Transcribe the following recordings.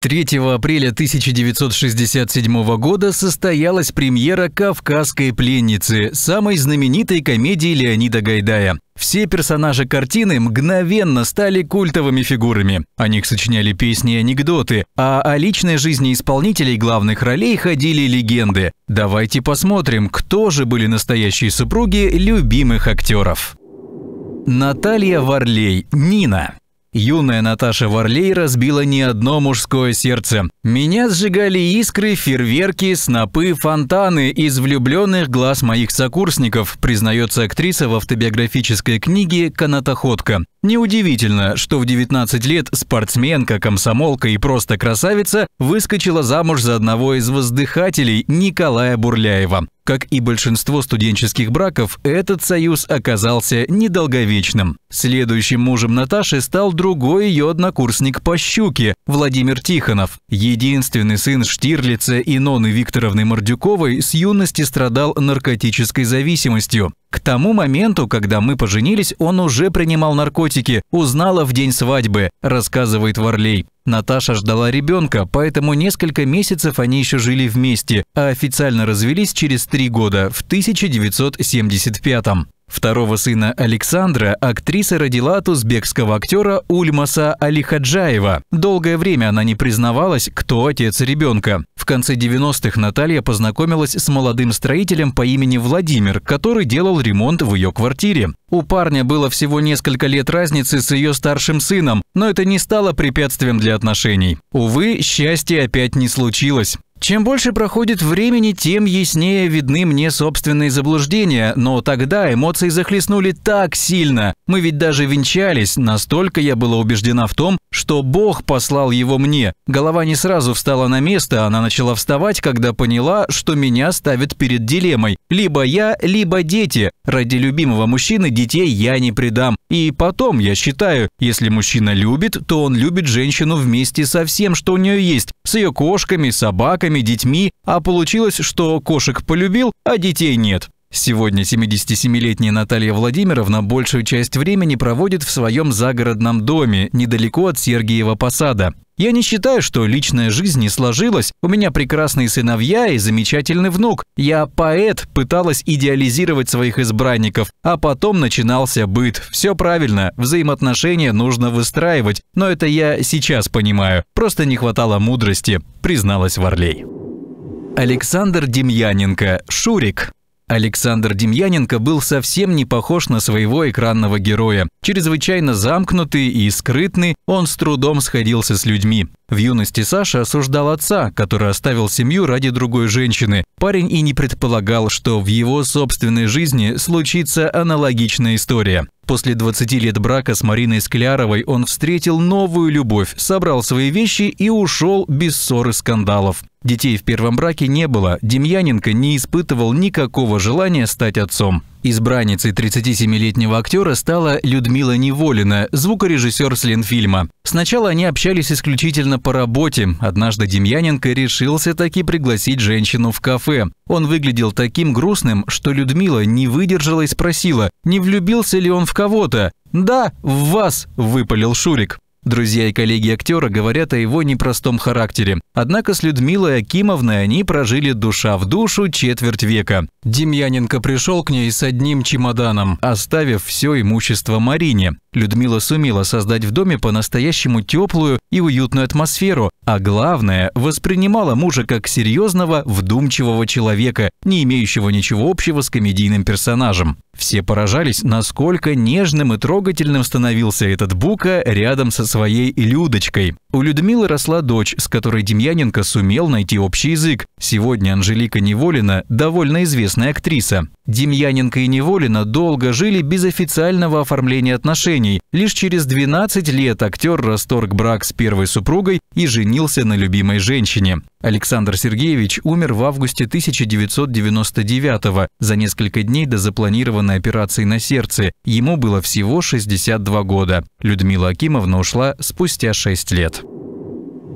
3 апреля 1967 года состоялась премьера «Кавказской пленницы», самой знаменитой комедии Леонида Гайдая. Все персонажи картины мгновенно стали культовыми фигурами. О них сочиняли песни и анекдоты, а о личной жизни исполнителей главных ролей ходили легенды. Давайте посмотрим, кто же были настоящие супруги любимых актеров. Наталья Варлей, Нина. Юная Наташа Варлей разбила не одно мужское сердце. Меня сжигали искры, фейерверки, снопы, фонтаны из влюбленных глаз моих сокурсников, признается актриса в автобиографической книге «Канатоходка». Неудивительно, что в 19 лет спортсменка, комсомолка и просто красавица выскочила замуж за одного из воздыхателей Николая Бурляева. Как и большинство студенческих браков, этот союз оказался недолговечным. Следующим мужем Наташи стал другой ее однокурсник по щуке – Владимир Тихонов. Ее Единственный сын Штирлица и Ноны Викторовны Мордюковой с юности страдал наркотической зависимостью. К тому моменту, когда мы поженились, он уже принимал наркотики, узнала в день свадьбы, рассказывает Варлей. Наташа ждала ребенка, поэтому несколько месяцев они еще жили вместе, а официально развелись через три года, в 1975 -м. Второго сына Александра актриса родила от узбекского актера Ульмаса Алихаджаева. Долгое время она не признавалась, кто отец ребенка. В конце 90-х Наталья познакомилась с молодым строителем по имени Владимир, который делал ремонт в ее квартире. У парня было всего несколько лет разницы с ее старшим сыном, но это не стало препятствием для отношений. Увы, счастье опять не случилось. Чем больше проходит времени, тем яснее видны мне собственные заблуждения, но тогда эмоции захлестнули так сильно. Мы ведь даже венчались, настолько я была убеждена в том, что Бог послал его мне. Голова не сразу встала на место, она начала вставать, когда поняла, что меня ставят перед дилеммой. Либо я, либо дети. Ради любимого мужчины детей я не предам. И потом, я считаю, если мужчина любит, то он любит женщину вместе со всем, что у нее есть. С ее кошками, собаками, детьми. А получилось, что кошек полюбил, а детей нет. Сегодня 77-летняя Наталья Владимировна большую часть времени проводит в своем загородном доме, недалеко от Сергиева Посада. Я не считаю, что личная жизнь не сложилась. У меня прекрасные сыновья и замечательный внук. Я поэт, пыталась идеализировать своих избранников. А потом начинался быт. Все правильно, взаимоотношения нужно выстраивать. Но это я сейчас понимаю. Просто не хватало мудрости, призналась Варлей. Александр Демьяненко, Шурик. Александр Демьяненко был совсем не похож на своего экранного героя. Чрезвычайно замкнутый и скрытный, он с трудом сходился с людьми. В юности Саша осуждал отца, который оставил семью ради другой женщины. Парень и не предполагал, что в его собственной жизни случится аналогичная история. После 20 лет брака с Мариной Скляровой он встретил новую любовь, собрал свои вещи и ушел без ссор и скандалов. Детей в первом браке не было, Демьяненко не испытывал никакого желания стать отцом. Избранницей 37-летнего актера стала Людмила Неволина, звукорежиссер Слинфильма. Сначала они общались исключительно по работе. Однажды Демьяненко решился таки пригласить женщину в кафе. Он выглядел таким грустным, что Людмила не выдержала и спросила, не влюбился ли он в кого-то. «Да, в вас!» – выпалил Шурик. Друзья и коллеги актера говорят о его непростом характере. Однако с Людмилой Акимовной они прожили душа в душу четверть века. Демьяненко пришел к ней с одним чемоданом, оставив все имущество Марине. Людмила сумела создать в доме по-настоящему теплую и уютную атмосферу, а главное, воспринимала мужа как серьезного, вдумчивого человека, не имеющего ничего общего с комедийным персонажем. Все поражались, насколько нежным и трогательным становился этот Бука рядом со своей Людочкой. У Людмилы росла дочь, с которой Демьяненко сумел найти общий язык. Сегодня Анжелика Неволина – довольно известная актриса. Демьяненко и Неволина долго жили без официального оформления отношений. Лишь через 12 лет актер расторг брак с первой супругой и женился на любимой женщине. Александр Сергеевич умер в августе 1999 за несколько дней до запланированной операции на сердце. Ему было всего 62 года. Людмила Акимовна ушла спустя 6 лет.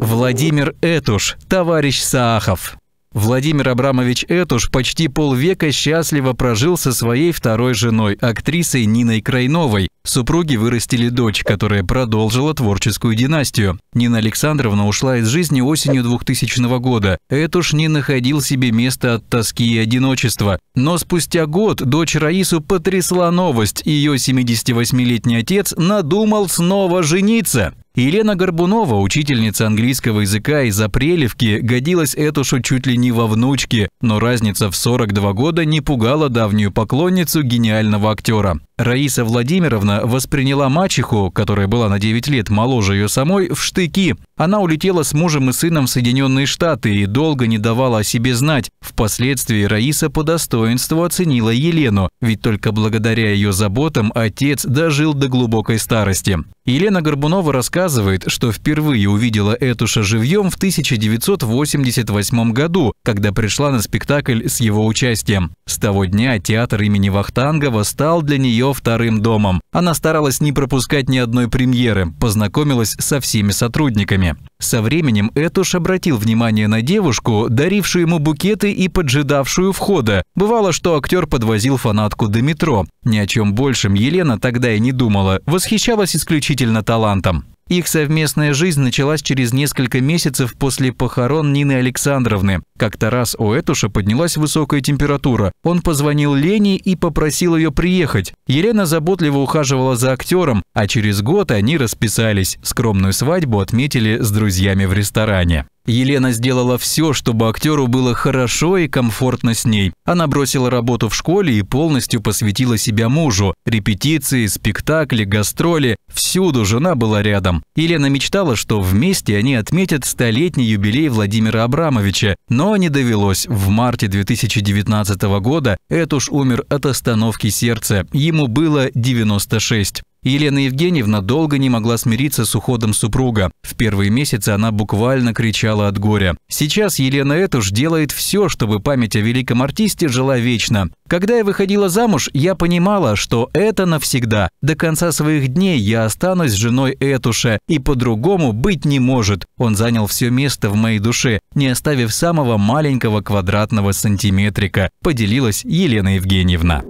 Владимир Этуш, товарищ Саахов. Владимир Абрамович Этуш почти полвека счастливо прожил со своей второй женой, актрисой Ниной Крайновой. Супруги вырастили дочь, которая продолжила творческую династию. Нина Александровна ушла из жизни осенью 2000 года. Этуш не находил себе места от тоски и одиночества. Но спустя год дочь Раису потрясла новость. Ее 78-летний отец надумал снова жениться. Елена Горбунова, учительница английского языка из Апрелевки, годилась Этушу чуть ли не во внучке, но разница в 42 года не пугала давнюю поклонницу гениального актера. Раиса Владимировна восприняла мачеху, которая была на 9 лет моложе ее самой, в штыки. Она улетела с мужем и сыном в Соединенные Штаты и долго не давала о себе знать. Впоследствии Раиса по достоинству оценила Елену, ведь только благодаря ее заботам отец дожил до глубокой старости. Елена Горбунова рассказывала, рассказывает, что впервые увидела Этуша живьем в 1988 году, когда пришла на спектакль с его участием. С того дня театр имени Вахтангова стал для нее вторым домом. Она старалась не пропускать ни одной премьеры, познакомилась со всеми сотрудниками. Со временем Этуш обратил внимание на девушку, дарившую ему букеты и поджидавшую входа. Бывало, что актер подвозил фанатку до метро. Ни о чем большем Елена тогда и не думала, восхищалась исключительно талантом. Их совместная жизнь началась через несколько месяцев после похорон Нины Александровны. Как-то раз у Этуша поднялась высокая температура. Он позвонил Лене и попросил ее приехать. Елена заботливо ухаживала за актером, а через год они расписались. Скромную свадьбу отметили с друзьями в ресторане. Елена сделала все, чтобы актеру было хорошо и комфортно с ней. Она бросила работу в школе и полностью посвятила себя мужу. Репетиции, спектакли, гастроли – всюду жена была рядом. Елена мечтала, что вместе они отметят столетний юбилей Владимира Абрамовича, но но не довелось. В марте 2019 года Этуш умер от остановки сердца. Ему было 96. Елена Евгеньевна долго не могла смириться с уходом супруга. В первые месяцы она буквально кричала от горя. Сейчас Елена Этуш делает все, чтобы память о великом артисте жила вечно. Когда я выходила замуж, я понимала, что это навсегда. До конца своих дней я останусь женой Этуша, и по-другому быть не может. Он занял все место в моей душе, не оставив самого маленького квадратного сантиметрика, поделилась Елена Евгеньевна.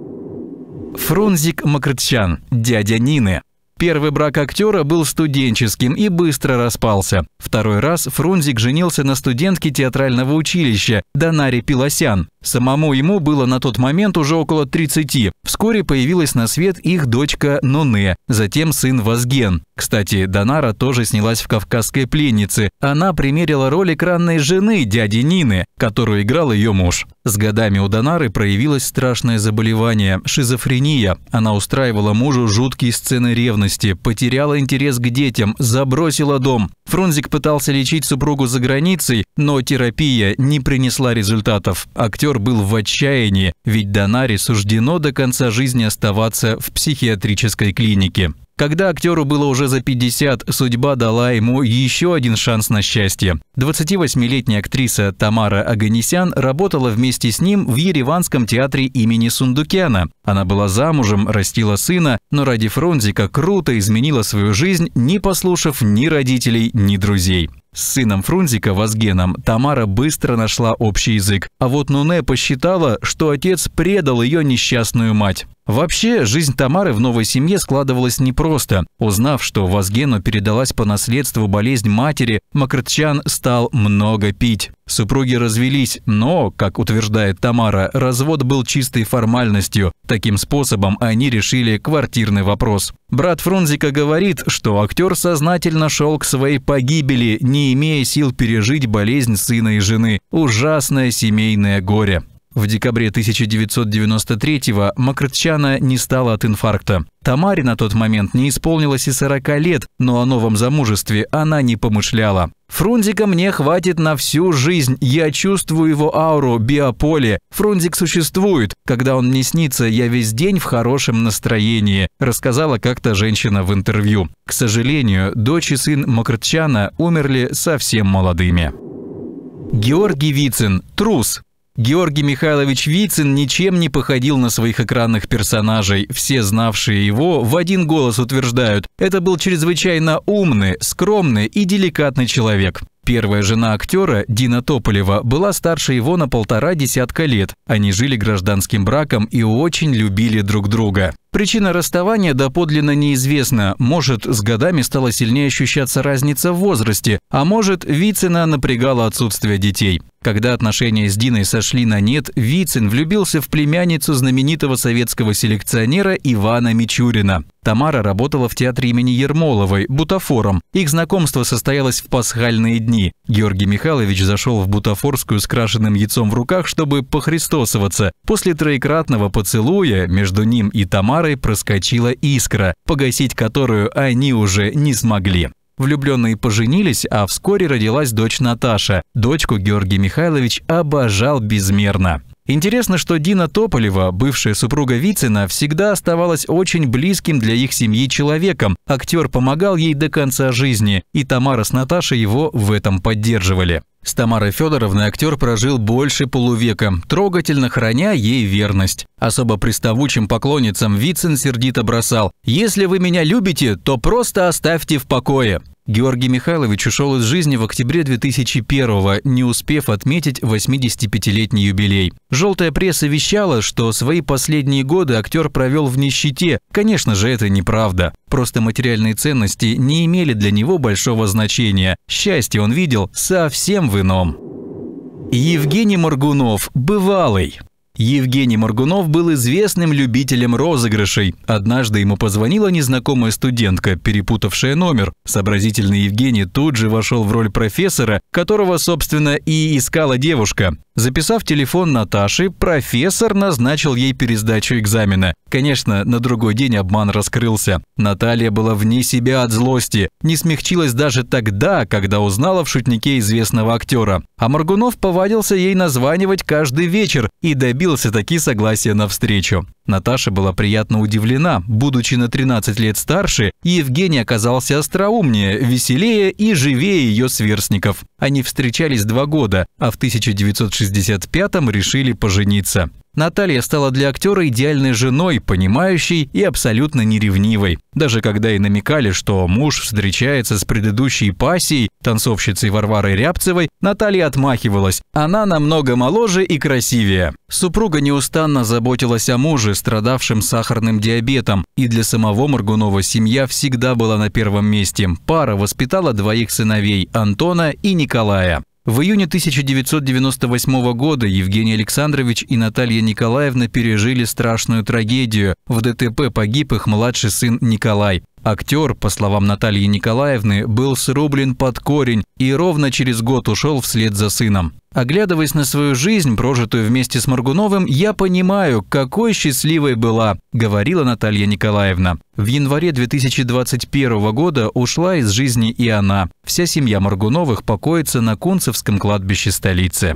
Фрунзик Макртчан, дядя Нины. Первый брак актера был студенческим и быстро распался. Второй раз Фрунзик женился на студентке театрального училища Донаре Пилосян, Самому ему было на тот момент уже около 30. Вскоре появилась на свет их дочка Ноне, затем сын Вазген. Кстати, Донара тоже снялась в «Кавказской пленнице». Она примерила роль экранной жены дяди Нины, которую играл ее муж. С годами у Донары проявилось страшное заболевание – шизофрения. Она устраивала мужу жуткие сцены ревности, потеряла интерес к детям, забросила дом. Фрунзик пытался лечить супругу за границей, но терапия не принесла результатов. Актер был в отчаянии, ведь Донаре суждено до конца жизни оставаться в психиатрической клинике. Когда актеру было уже за 50, судьба дала ему еще один шанс на счастье. 28-летняя актриса Тамара Аганесян работала вместе с ним в Ереванском театре имени Сундукяна. Она была замужем, растила сына, но ради Фрунзика круто изменила свою жизнь, не послушав ни родителей, ни друзей. С сыном Фрунзика, Вазгеном, Тамара быстро нашла общий язык, а вот Нуне посчитала, что отец предал ее несчастную мать. Вообще, жизнь Тамары в новой семье складывалась непросто. Узнав, что Вазгену передалась по наследству болезнь матери, Макртчан стал много пить. Супруги развелись, но, как утверждает Тамара, развод был чистой формальностью. Таким способом они решили квартирный вопрос. Брат Фрунзика говорит, что актер сознательно шел к своей погибели, не имея сил пережить болезнь сына и жены. Ужасное семейное горе. В декабре 1993-го Макртчана не стало от инфаркта. Тамаре на тот момент не исполнилось и 40 лет, но о новом замужестве она не помышляла. «Фрунзика мне хватит на всю жизнь. Я чувствую его ауру, биополе. Фрунзик существует. Когда он мне снится, я весь день в хорошем настроении», рассказала как-то женщина в интервью. К сожалению, дочь и сын Макртчана умерли совсем молодыми. Георгий Вицин. Трус. Георгий Михайлович Вицин ничем не походил на своих экранных персонажей. Все знавшие его в один голос утверждают, это был чрезвычайно умный, скромный и деликатный человек. Первая жена актера, Дина Тополева, была старше его на полтора десятка лет. Они жили гражданским браком и очень любили друг друга. Причина расставания доподлинно неизвестна. Может, с годами стала сильнее ощущаться разница в возрасте, а может, Вицина напрягала отсутствие детей. Когда отношения с Диной сошли на нет, Вицин влюбился в племянницу знаменитого советского селекционера Ивана Мичурина. Тамара работала в театре имени Ермоловой, бутафором. Их знакомство состоялось в пасхальные дни. Георгий Михайлович зашел в бутафорскую с крашенным яйцом в руках, чтобы похристосоваться. После троекратного поцелуя между ним и Тамарой парой проскочила искра, погасить которую они уже не смогли. Влюбленные поженились, а вскоре родилась дочь Наташа. Дочку Георгий Михайлович обожал безмерно. Интересно, что Дина Тополева, бывшая супруга Вицина, всегда оставалась очень близким для их семьи человеком. Актер помогал ей до конца жизни, и Тамара с Наташей его в этом поддерживали. С Тамарой Федоровной актер прожил больше полувека, трогательно храня ей верность. Особо приставучим поклонницам Вицин сердито бросал «Если вы меня любите, то просто оставьте в покое». Георгий Михайлович ушел из жизни в октябре 2001-го, не успев отметить 85-летний юбилей. Желтая пресса вещала, что свои последние годы актер провел в нищете. Конечно же, это неправда. Просто материальные ценности не имели для него большого значения. Счастье он видел совсем в ином. Евгений Моргунов – бывалый. Евгений Моргунов был известным любителем розыгрышей. Однажды ему позвонила незнакомая студентка, перепутавшая номер. Сообразительный Евгений тут же вошел в роль профессора, которого, собственно, и искала девушка. Записав телефон Наташи, профессор назначил ей пересдачу экзамена. Конечно, на другой день обман раскрылся. Наталья была вне себя от злости, не смягчилась даже тогда, когда узнала в шутнике известного актера. А Маргунов повадился ей названивать каждый вечер и добился таки согласия на встречу. Наташа была приятно удивлена. Будучи на 13 лет старше, Евгений оказался остроумнее, веселее и живее ее сверстников. Они встречались два года, а в 1960 65-м решили пожениться. Наталья стала для актера идеальной женой, понимающей и абсолютно неревнивой. Даже когда и намекали, что муж встречается с предыдущей пассией, танцовщицей Варварой Рябцевой, Наталья отмахивалась. Она намного моложе и красивее. Супруга неустанно заботилась о муже, страдавшем сахарным диабетом. И для самого Моргунова семья всегда была на первом месте. Пара воспитала двоих сыновей – Антона и Николая. В июне 1998 года Евгений Александрович и Наталья Николаевна пережили страшную трагедию. В ДТП погиб их младший сын Николай. Актер, по словам Натальи Николаевны, был срублен под корень и ровно через год ушел вслед за сыном. Оглядываясь на свою жизнь, прожитую вместе с Маргуновым, я понимаю, какой счастливой была, говорила Наталья Николаевна. В январе 2021 года ушла из жизни и она. Вся семья Маргуновых покоится на Кунцевском кладбище столицы.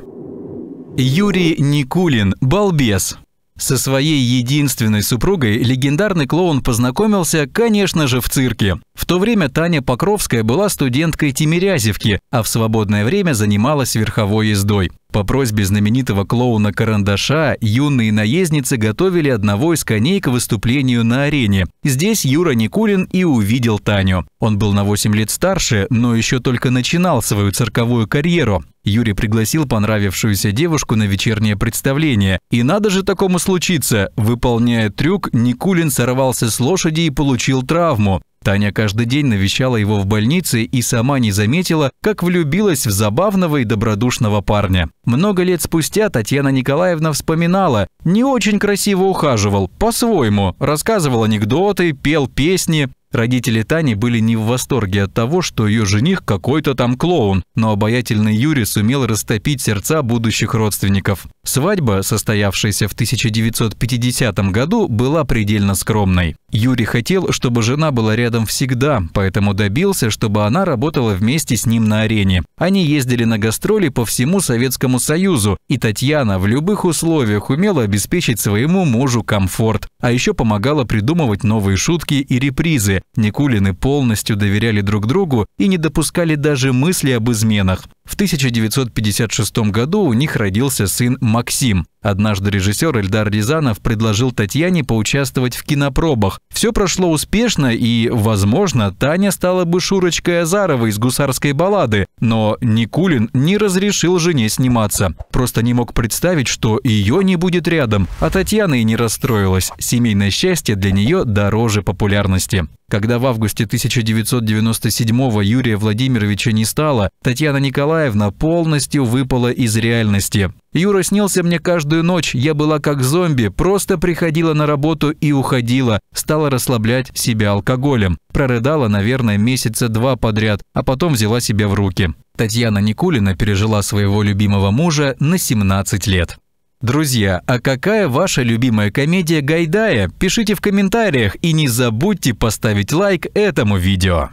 Юрий Никулин, балбес. Со своей единственной супругой легендарный клоун познакомился, конечно же, в цирке. В то время Таня Покровская была студенткой Тимирязевки, а в свободное время занималась верховой ездой. По просьбе знаменитого клоуна Карандаша юные наездницы готовили одного из коней к выступлению на арене. Здесь Юра Никулин и увидел Таню. Он был на 8 лет старше, но еще только начинал свою цирковую карьеру. Юрий пригласил понравившуюся девушку на вечернее представление. И надо же такому случиться. Выполняя трюк, Никулин сорвался с лошади и получил травму. Таня каждый день навещала его в больнице и сама не заметила, как влюбилась в забавного и добродушного парня. Много лет спустя Татьяна Николаевна вспоминала, не очень красиво ухаживал, по-своему, рассказывал анекдоты, пел песни. Родители Тани были не в восторге от того, что ее жених какой-то там клоун, но обаятельный Юрий сумел растопить сердца будущих родственников. Свадьба, состоявшаяся в 1950 году, была предельно скромной. Юрий хотел, чтобы жена была рядом всегда, поэтому добился, чтобы она работала вместе с ним на арене. Они ездили на гастроли по всему Советскому Союзу, и Татьяна в любых условиях умела обеспечить своему мужу комфорт, а еще помогала придумывать новые шутки и репризы. Никулины полностью доверяли друг другу и не допускали даже мысли об изменах. В 1956 году у них родился сын Максим. Однажды режиссер Эльдар Рязанов предложил Татьяне поучаствовать в кинопробах. Все прошло успешно, и, возможно, Таня стала бы Шурочкой Азаровой из «Гусарской баллады». Но Никулин не разрешил жене сниматься. Просто не мог представить, что ее не будет рядом. А Татьяна и не расстроилась. Семейное счастье для нее дороже популярности. Когда в августе 1997-го Юрия Владимировича не стало, Татьяна Николаевна полностью выпала из реальности. Юра снился мне каждую ночь, я была как зомби, просто приходила на работу и уходила, стала расслаблять себя алкоголем. Прорыдала, наверное, месяца два подряд, а потом взяла себя в руки. Татьяна Никулина пережила своего любимого мужа на 17 лет. Друзья, а какая ваша любимая комедия Гайдая? Пишите в комментариях и не забудьте поставить лайк этому видео.